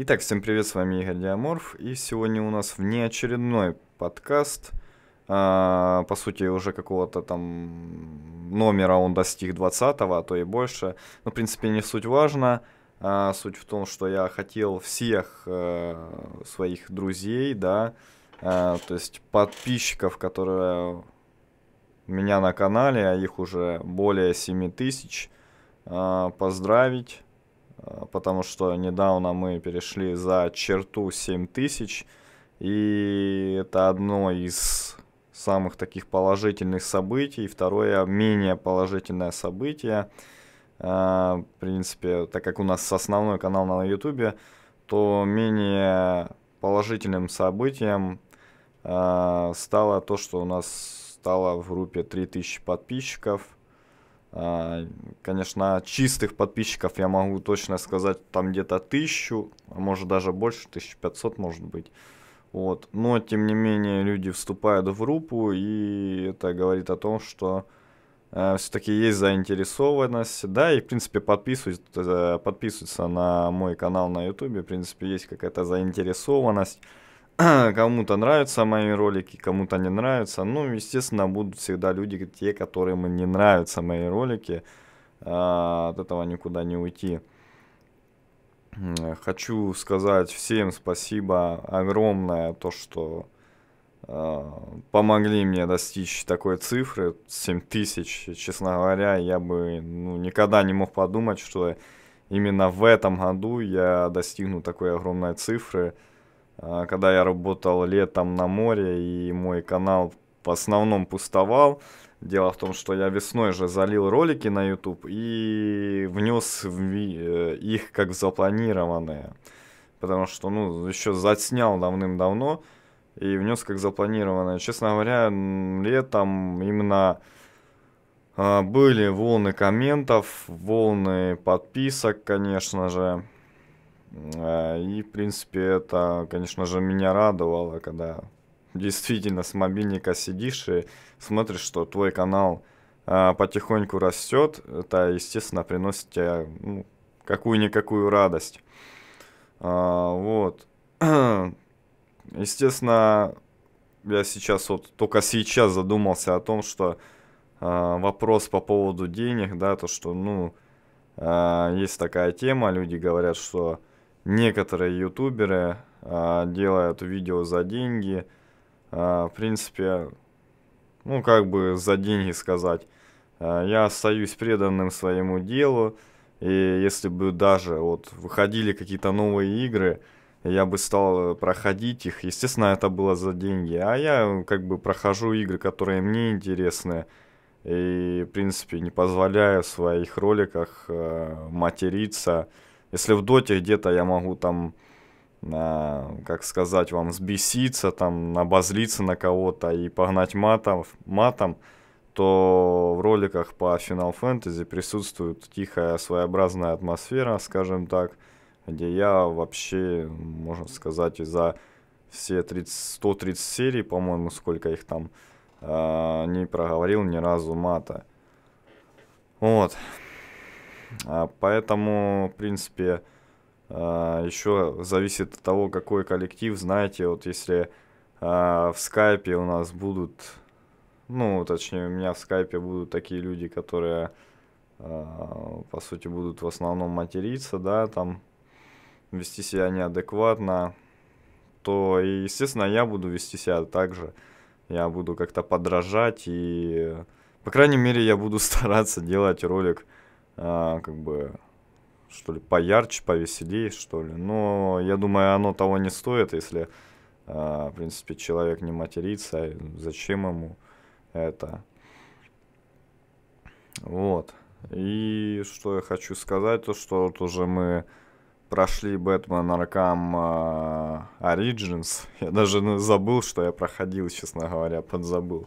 Итак, всем привет, с вами Игорь Диаморф, и сегодня у нас внеочередной подкаст. А, по сути, уже какого-то там номера он достиг 20 а то и больше. Но, в принципе, не суть важно. А, суть в том, что я хотел всех а, своих друзей, да, а, то есть подписчиков, которые у меня на канале, а их уже более 7 тысяч, а, поздравить Э, потому что недавно мы перешли за черту 7000, и это одно из самых таких положительных событий. Второе, менее положительное событие. Э, в принципе, так как у нас основной канал на YouTube, то менее положительным событием э, стало то, что у нас стало в группе 3000 подписчиков – а, конечно, чистых подписчиков я могу точно сказать, там где-то тысячу, а может даже больше, 1500 может быть. Вот. Но, тем не менее, люди вступают в группу, и это говорит о том, что э, все-таки есть заинтересованность. Да, и, в принципе, подписываются, э, подписываются на мой канал на YouTube. В принципе, есть какая-то заинтересованность кому-то нравятся мои ролики, кому-то не нравятся. Ну, естественно, будут всегда люди, те, которым не нравятся мои ролики. А, от этого никуда не уйти. Хочу сказать всем спасибо огромное, то, что а, помогли мне достичь такой цифры, 7 тысяч, честно говоря, я бы ну, никогда не мог подумать, что именно в этом году я достигну такой огромной цифры. А, когда я работал летом на море, и мой канал в основном пустовал. Дело в том, что я весной же залил ролики на YouTube и внес э, их как запланированные. Потому что, ну, еще заснял давным-давно и внес как запланированное. Честно говоря, летом именно а, были волны комментов, волны подписок, конечно же. Э, и, в принципе, это, конечно же, меня радовало, когда действительно с мобильника сидишь и смотришь, что твой канал э, потихоньку растет. Это, естественно, приносит тебе ну, какую-никакую радость. Э, вот. Естественно, я сейчас вот только сейчас задумался о том, что вопрос по поводу денег, да, то, что, ну, есть такая тема, люди говорят, что некоторые ютуберы а, делают видео за деньги. А, в принципе, ну как бы за деньги сказать. А, я остаюсь преданным своему делу. И если бы даже вот выходили какие-то новые игры, я бы стал э, проходить их. Естественно, это было за деньги. А я э, как бы прохожу игры, которые мне интересны. И, в принципе, не позволяю в своих роликах э, материться. Если в доте где-то я могу там, э, как сказать вам, сбеситься, там, обозлиться на кого-то и погнать матом, матом, то в роликах по Final Fantasy присутствует тихая своеобразная атмосфера, скажем так, где я вообще, можно сказать, из за все 30, 130 серий, по-моему, сколько их там, э, не проговорил ни разу мата. Вот. А, поэтому, в принципе, а, еще зависит от того, какой коллектив, знаете, вот если а, в скайпе у нас будут, ну, точнее, у меня в скайпе будут такие люди, которые, по сути, будут в основном материться, да, там, вести себя неадекватно, то, и, естественно, я буду вести себя так же. Я буду как-то подражать и, по крайней мере, я буду стараться делать ролик, а, как бы, что ли, поярче, повеселее, что ли. Но я думаю, оно того не стоит, если, а, в принципе, человек не матерится, а зачем ему это. Вот. И что я хочу сказать, то что вот уже мы прошли Бэтмен Аркам Origins. А, я даже забыл, что я проходил, честно говоря, подзабыл.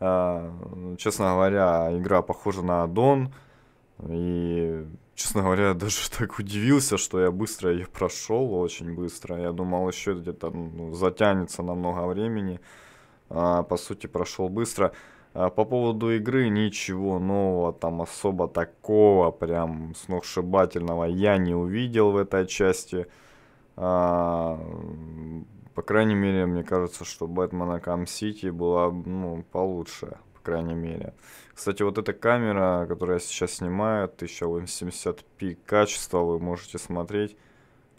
А, честно говоря, игра похожа на Дон и, честно говоря, даже так удивился, что я быстро ее прошел, очень быстро. Я думал, еще где-то ну, затянется на много времени. А, по сути, прошел быстро. А по поводу игры ничего нового, там особо такого прям сногсшибательного я не увидел в этой части. А, по крайней мере, мне кажется, что Бэтмена Кам Сити была ну, получше, по крайней мере. А, кстати, вот эта камера, которую я сейчас снимаю, 1070p качество, вы можете смотреть.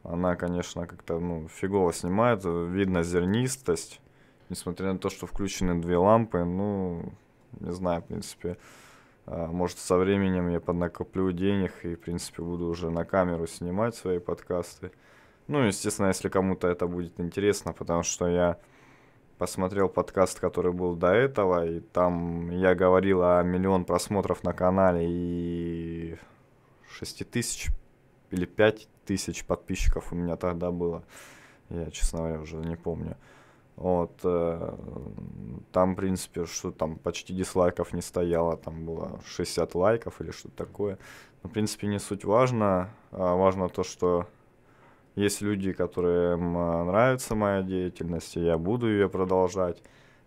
Она, конечно, как-то ну, фигово снимает, видно зернистость. Несмотря на то, что включены две лампы, ну, не знаю, в принципе. А, может, со временем я поднакоплю денег и, в принципе, буду уже на камеру снимать свои подкасты. Ну, естественно, если кому-то это будет интересно, потому что я посмотрел подкаст, который был до этого, и там я говорил о миллион просмотров на канале и 6 тысяч или 5 тысяч подписчиков у меня тогда было. Я, честно говоря, уже не помню. Вот, э, там, в принципе, что там почти дизлайков не стояло, там было 60 лайков или что-то такое. Но, в принципе, не суть важно. А важно то, что есть люди, которым э, нравится моя деятельность, и я буду ее продолжать.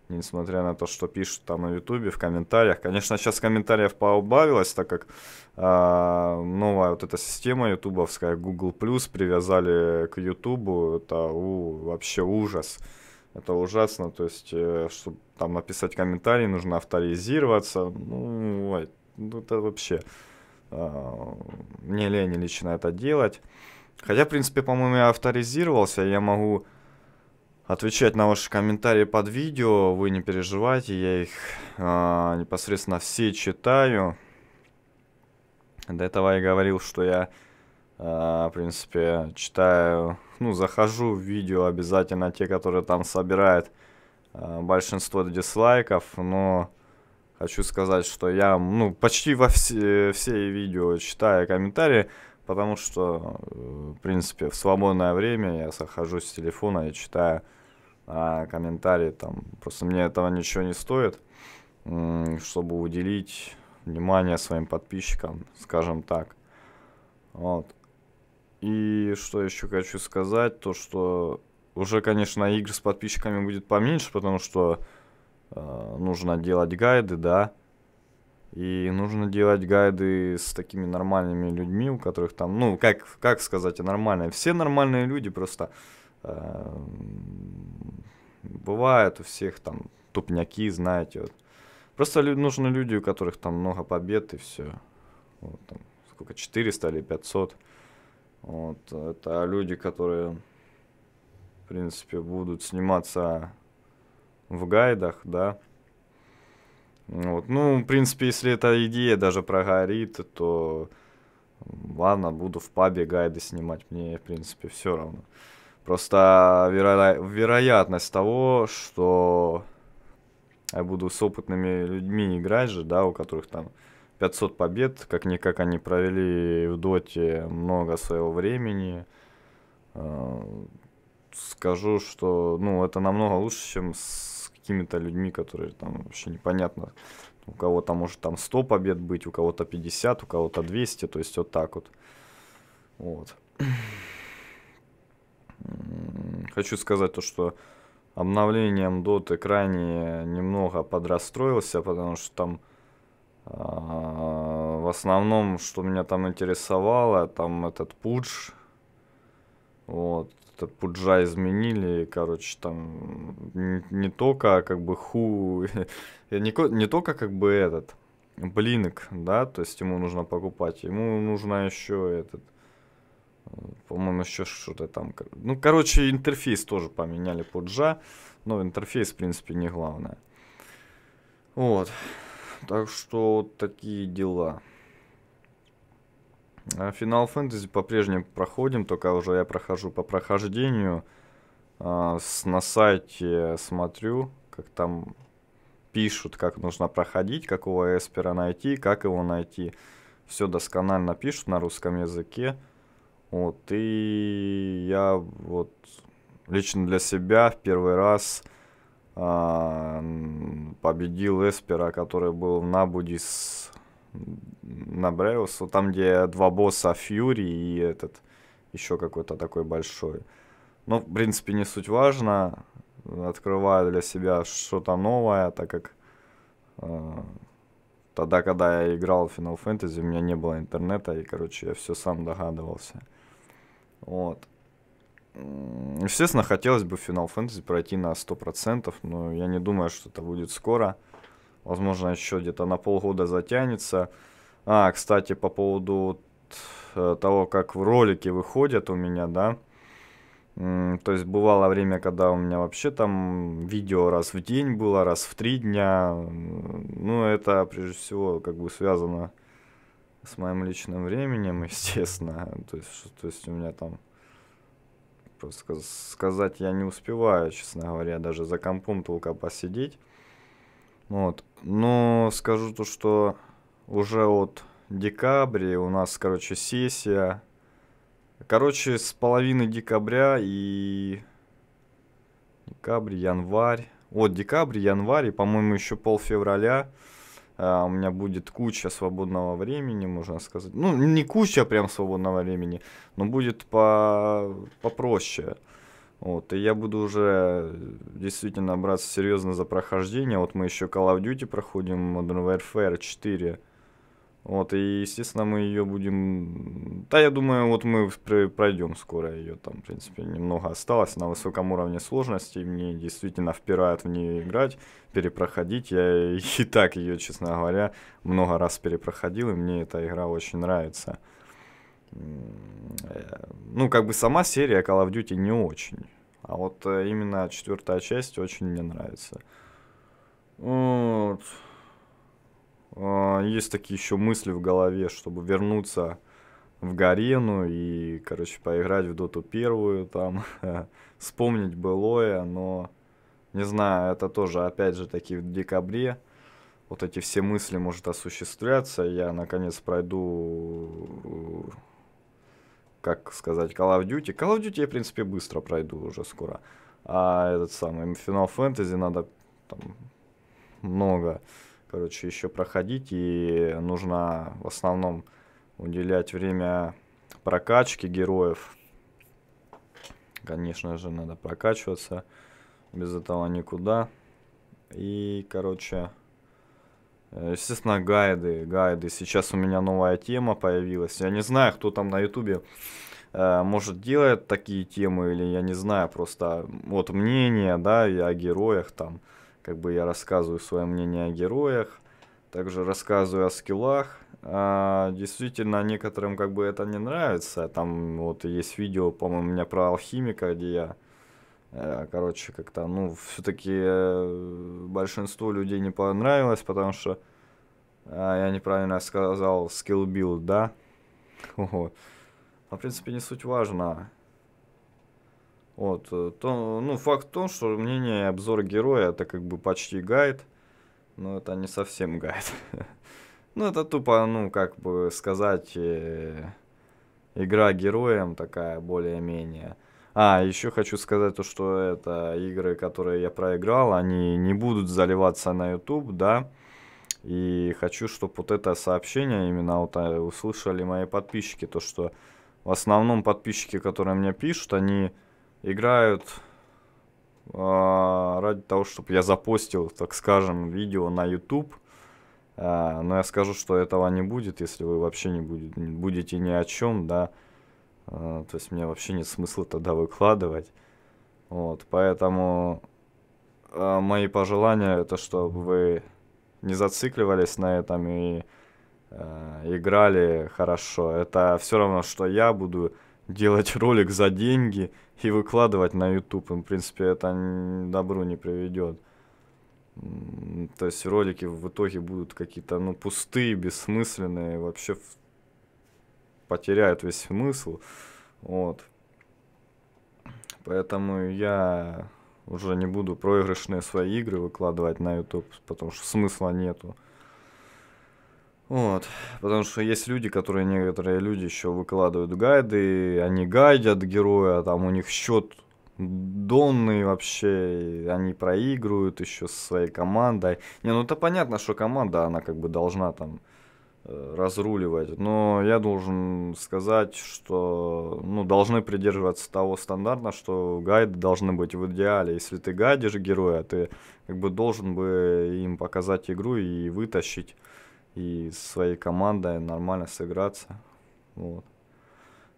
Несмотря на то, что пишут там на Ютубе, в комментариях. Конечно, сейчас комментариев поубавилось, так как э, новая вот эта система ютубовская, Google+, Plus привязали к Ютубу. Это у, вообще ужас. Это ужасно. То есть, э, чтобы там написать комментарий, нужно авторизироваться. Ну, ой, ну, это вообще... Э, мне лень лично это делать. Хотя, в принципе, по-моему, я авторизировался, я могу отвечать на ваши комментарии под видео, вы не переживайте, я их э, непосредственно все читаю. До этого я говорил, что я, э, в принципе, читаю, ну, захожу в видео обязательно те, которые там собирают э, большинство дизлайков, но хочу сказать, что я, ну, почти во все, все видео читаю комментарии, потому что, э, в принципе, в свободное время я сахожу с телефона и читаю а, комментарии, там, просто мне этого ничего не стоит, чтобы уделить внимание своим подписчикам, скажем так. Вот. И что еще хочу сказать, то что уже, конечно, игр с подписчиками будет поменьше, потому что э, нужно делать гайды, да, э, и нужно делать гайды с такими нормальными людьми, у которых там, ну, как, как сказать, а, нормальные. Все нормальные люди просто э, бывают у всех там тупняки, знаете. Вот. Просто лю- нужны люди, у которых там много побед и все. Вот, там, сколько, 400 или 500. Вот, это люди, которые, в принципе, будут сниматься в гайдах, да, вот. Ну, в принципе, если эта идея даже прогорит, то ладно, буду в пабе гайды снимать, мне, в принципе, все равно. Просто веро... вероятность того, что я буду с опытными людьми играть же, да, у которых там 500 побед, как-никак они провели в доте много своего времени. Э, скажу, что, ну, это намного лучше, чем с какими-то людьми, которые там вообще непонятно. У кого-то может там 100 побед быть, у кого-то 50, у кого-то 200, то есть вот так вот. Вот. Хочу сказать то, что обновлением Dota крайне немного подрастроился, потому что там а, в основном, что меня там интересовало, там этот пуш. вот, просто пуджа изменили, короче, там не, не только а как бы ху, не, не только как бы этот блинок, да, то есть ему нужно покупать, ему нужно еще этот, э, по-моему, еще что-то там, ну, короче, интерфейс тоже поменяли пуджа, но интерфейс, в принципе, не главное. Вот, так что вот такие дела. А финал фэнтези по-прежнему проходим, только уже я прохожу по прохождению. А, с, на сайте смотрю, как там пишут, как нужно проходить, какого эспера найти, как его найти. Все досконально пишут на русском языке. Вот, и я вот лично для себя в первый раз а, победил эспера, который был в Набуди с на Бреусу, там, где два босса Фьюри и этот еще какой-то такой большой. Ну, в принципе, не суть важно. Открываю для себя что-то новое, так как э, тогда, когда я играл в Final Fantasy, у меня не было интернета, и, короче, я все сам догадывался. Вот. Естественно, хотелось бы Final Fantasy пройти на 100%, но я не думаю, что это будет скоро. Возможно, еще где-то на полгода затянется. А, кстати, по поводу э, того, как в ролике выходят у меня, да. То есть бывало время, когда у меня вообще там видео раз в день было, раз в три дня. Ну, это прежде всего как бы связано с моим личным временем, естественно. То есть, то есть у меня там просто сказать я не успеваю, честно говоря, даже за компом только посидеть. Вот. Но ну, скажу то, что уже от декабря у нас, короче, сессия. Короче, с половины декабря и... Декабрь, январь. Вот декабрь, январь и, по-моему, еще пол февраля а, у меня будет куча свободного времени, можно сказать. Ну, не куча а прям свободного времени, но будет по попроще. Вот, и я буду уже э, действительно браться серьезно за прохождение. Вот мы еще Call of Duty проходим, Modern Warfare 4. Вот, и, естественно, мы ее будем... Да, я думаю, вот мы пройдем скоро ее. Там, в принципе, немного осталось на высоком уровне сложности. Мне действительно впирают в нее играть, перепроходить. Я и так ее, честно говоря, много раз перепроходил, и мне эта игра очень нравится. Э, ну, как бы сама серия Call of Duty не очень. А вот э, именно четвертая часть очень мне нравится. Вот. А, есть такие еще мысли в голове, чтобы вернуться в Гарену и, короче, поиграть в Доту первую, там, вспомнить былое, но, не знаю, это тоже, опять же, таки в декабре вот эти все мысли может осуществляться, я, наконец, пройду как сказать, Call of Duty. Call of Duty я, в принципе, быстро пройду уже скоро. А этот самый Final Fantasy надо там много, короче, еще проходить. И нужно в основном уделять время прокачке героев. Конечно же, надо прокачиваться. Без этого никуда. И, короче, Э, естественно, гайды, гайды. Сейчас у меня новая тема появилась. Я не знаю, кто там на ютубе э, может делает такие темы, или я не знаю, просто вот мнение, да, и о героях там. Как бы я рассказываю свое мнение о героях, также рассказываю о скиллах. А, действительно, некоторым как бы это не нравится. Там вот есть видео, по-моему, у меня про алхимика, где я Э, короче, как-то, ну, все-таки э, большинству людей не понравилось, потому что э, я неправильно сказал skill build, да? Вот. Но, в принципе, не суть важна. Вот, то, ну, факт в том, что мнение и обзор героя это как бы почти гайд, но это не совсем гайд. ну, это тупо, ну, как бы сказать, игра героем такая более-менее. А, еще хочу сказать то, что это игры, которые я проиграл, они не будут заливаться на YouTube, да. И хочу, чтобы вот это сообщение именно вот э, услышали мои подписчики, то что в основном подписчики, которые мне пишут, они играют э, ради того, чтобы я запостил, так скажем, видео на YouTube. Э, но я скажу, что этого не будет, если вы вообще не будет, будете ни о чем, да. Э, то есть мне вообще нет смысла тогда выкладывать. Вот, поэтому э, мои пожелания это, чтобы вы не зацикливались на этом и э, играли хорошо. Это все равно, что я буду делать ролик за деньги и выкладывать на YouTube. И, в принципе, это добру не приведет. То есть ролики в итоге будут какие-то ну пустые, бессмысленные, вообще потеряет весь смысл. Вот. Поэтому я уже не буду проигрышные свои игры выкладывать на YouTube, потому что смысла нету. Вот, потому что есть люди, которые, некоторые люди еще выкладывают гайды, и они гайдят героя, а там у них счет донный вообще, они проигрывают еще со своей командой. Не, ну это понятно, что команда, она как бы должна там Э, разруливать. Но я должен сказать, что ну, должны придерживаться того стандарта, что гайды должны быть в идеале. Если ты гадишь героя, ты как бы должен бы им показать игру и вытащить, и своей командой нормально сыграться. Вот.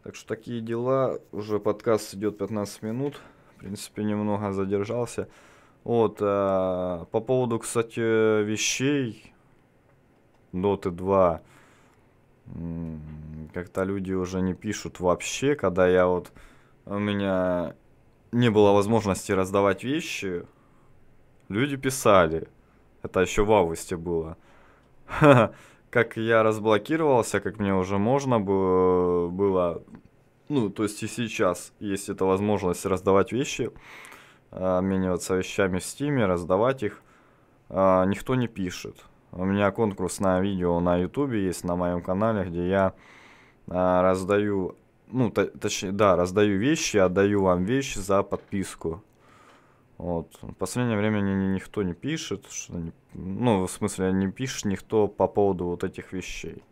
Так что такие дела. Уже подкаст идет 15 минут. В принципе, немного задержался. Вот, э, по поводу, кстати, вещей, Dota 2 как-то люди уже не пишут вообще, когда я вот... У меня не было возможности раздавать вещи, люди писали. Это еще в августе было. Как я разблокировался, как мне уже можно было... Ну, то есть и сейчас есть эта возможность раздавать вещи, обмениваться вещами в Стиме, раздавать их. А, никто не пишет. У меня конкурсное видео на ютубе есть, на моем канале, где я а, раздаю, ну, точнее, да, раздаю вещи, отдаю вам вещи за подписку. Вот. В последнее время ни никто не пишет, что не, ну, в смысле, не пишет никто по поводу вот этих вещей.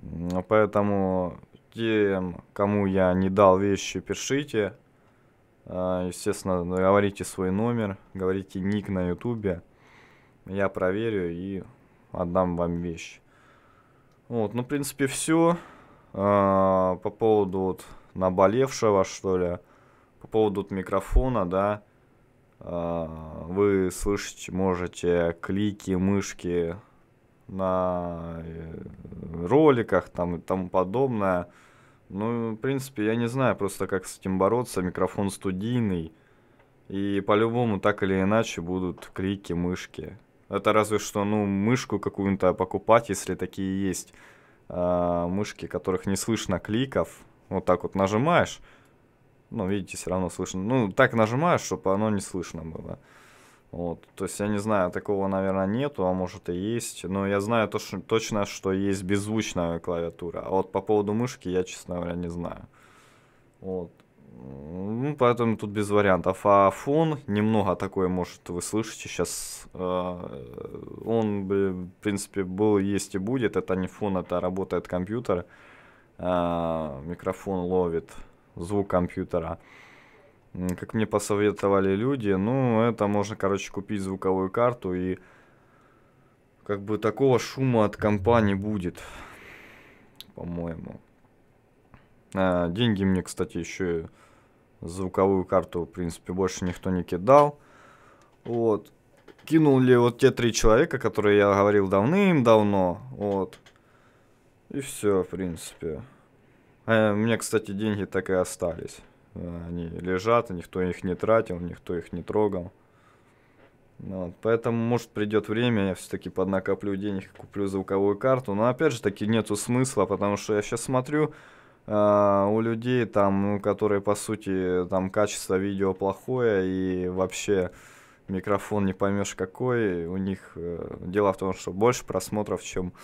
Ну, поэтому тем, кому я не дал вещи, пишите. А, естественно, говорите свой номер, говорите ник на ютубе я проверю и отдам вам вещь. Вот, ну, в принципе, все. А, по поводу вот наболевшего, что ли, по поводу вот микрофона, да, а, вы слышите можете клики, мышки на э, роликах там и тому подобное. Ну, в принципе, я не знаю просто, как с этим бороться. Микрофон студийный. И по-любому так или иначе будут крики мышки. Это разве что, ну, мышку какую-то покупать, если такие есть. А, мышки, которых не слышно кликов. Вот так вот нажимаешь. Ну, видите, все равно слышно. Ну, так нажимаешь, чтобы оно не слышно было. Вот, то есть я не знаю, такого, наверное, нету, а может и есть. Но я знаю то, что, точно, что есть беззвучная клавиатура. А вот по поводу мышки я, честно говоря, не знаю. Вот. Ну, поэтому тут без вариантов. А фон немного такой, может, вы слышите сейчас. Э, он, в принципе, был, есть и будет. Это не фон, это работает компьютер. Э, микрофон ловит звук компьютера. Как мне посоветовали люди, ну, это можно, короче, купить звуковую карту и как бы такого шума от компании будет, по-моему. А, деньги мне, кстати, еще и звуковую карту, в принципе, больше никто не кидал. Вот. Кинул ли вот те три человека, которые я говорил давным-давно. Вот. И все, в принципе. А, у меня, кстати, деньги так и остались. А, они лежат, никто их не тратил, никто их не трогал. Ну вот, поэтому, может, придет время, я все-таки поднакоплю денег и куплю звуковую карту. Но опять же таки нету смысла, потому что я сейчас смотрю, а, у людей, там, ну, которые, по сути, там качество видео плохое и вообще микрофон не поймешь какой, у них э, дело в том, что больше просмотров, чем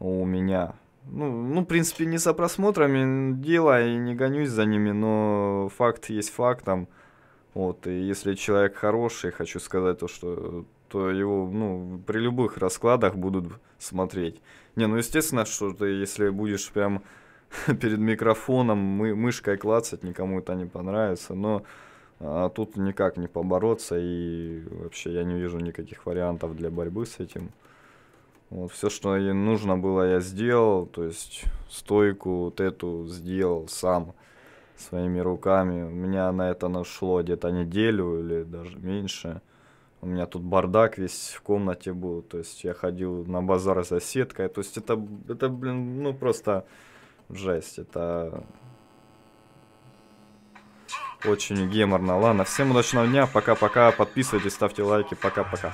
у меня. Ну, ну, в принципе, не за просмотрами дело, и не гонюсь за ними, но факт есть факт там. Вот, и если человек хороший, хочу сказать то, что то его, ну, при любых раскладах будут смотреть. Не, ну, естественно, что ты, если будешь прям перед микрофоном мы, мышкой клацать, никому это не понравится, но а тут никак не побороться, и вообще я не вижу никаких вариантов для борьбы с этим. Вот, все, что и нужно было, я сделал, то есть стойку вот эту сделал сам своими руками. У меня на это нашло где-то неделю или даже меньше. У меня тут бардак весь в комнате был, то есть я ходил на базар за сеткой, то есть это, это блин, ну просто Жесть, это... Очень геморно. Ладно, всем удачного дня, пока-пока, подписывайтесь, ставьте лайки, пока-пока.